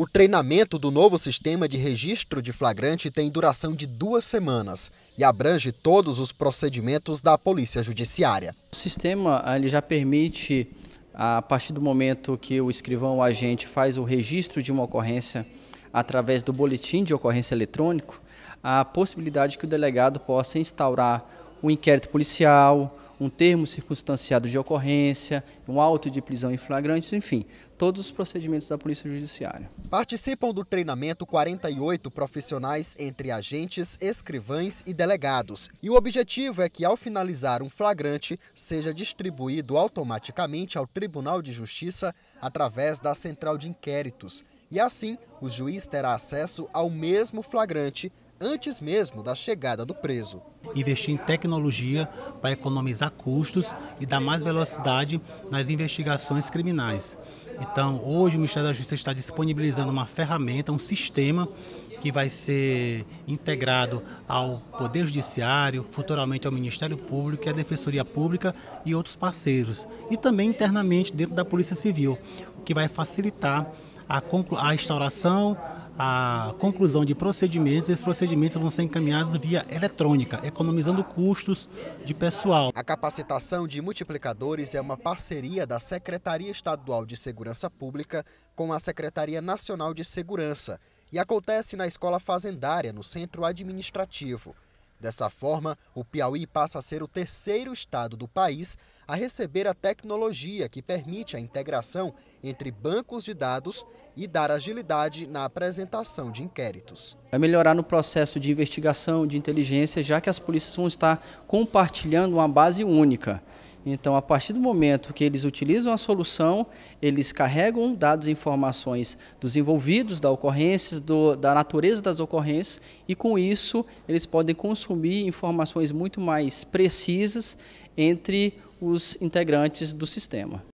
O treinamento do novo sistema de registro de flagrante tem duração de duas semanas e abrange todos os procedimentos da Polícia Judiciária. O sistema ele já permite, a partir do momento que o escrivão ou agente faz o registro de uma ocorrência através do boletim de ocorrência eletrônico, a possibilidade que o delegado possa instaurar o um inquérito policial, um termo circunstanciado de ocorrência, um auto de prisão em flagrantes, enfim, todos os procedimentos da Polícia Judiciária. Participam do treinamento 48 profissionais entre agentes, escrivães e delegados. E o objetivo é que, ao finalizar um flagrante, seja distribuído automaticamente ao Tribunal de Justiça através da Central de Inquéritos. E assim, o juiz terá acesso ao mesmo flagrante antes mesmo da chegada do preso. Investir em tecnologia para economizar custos e dar mais velocidade nas investigações criminais. Então, hoje o Ministério da Justiça está disponibilizando uma ferramenta, um sistema que vai ser integrado ao Poder Judiciário, futuramente ao Ministério Público, à Defensoria Pública e outros parceiros. E também internamente dentro da Polícia Civil, o que vai facilitar a, a instauração, a conclusão de procedimentos, esses procedimentos vão ser encaminhados via eletrônica, economizando custos de pessoal. A capacitação de multiplicadores é uma parceria da Secretaria Estadual de Segurança Pública com a Secretaria Nacional de Segurança e acontece na Escola Fazendária, no Centro Administrativo. Dessa forma, o Piauí passa a ser o terceiro estado do país a receber a tecnologia que permite a integração entre bancos de dados e dar agilidade na apresentação de inquéritos. Vai melhorar no processo de investigação de inteligência, já que as polícias vão estar compartilhando uma base única. Então, a partir do momento que eles utilizam a solução, eles carregam dados e informações dos envolvidos, da ocorrência, do, da natureza das ocorrências, e com isso eles podem consumir informações muito mais precisas entre os integrantes do sistema.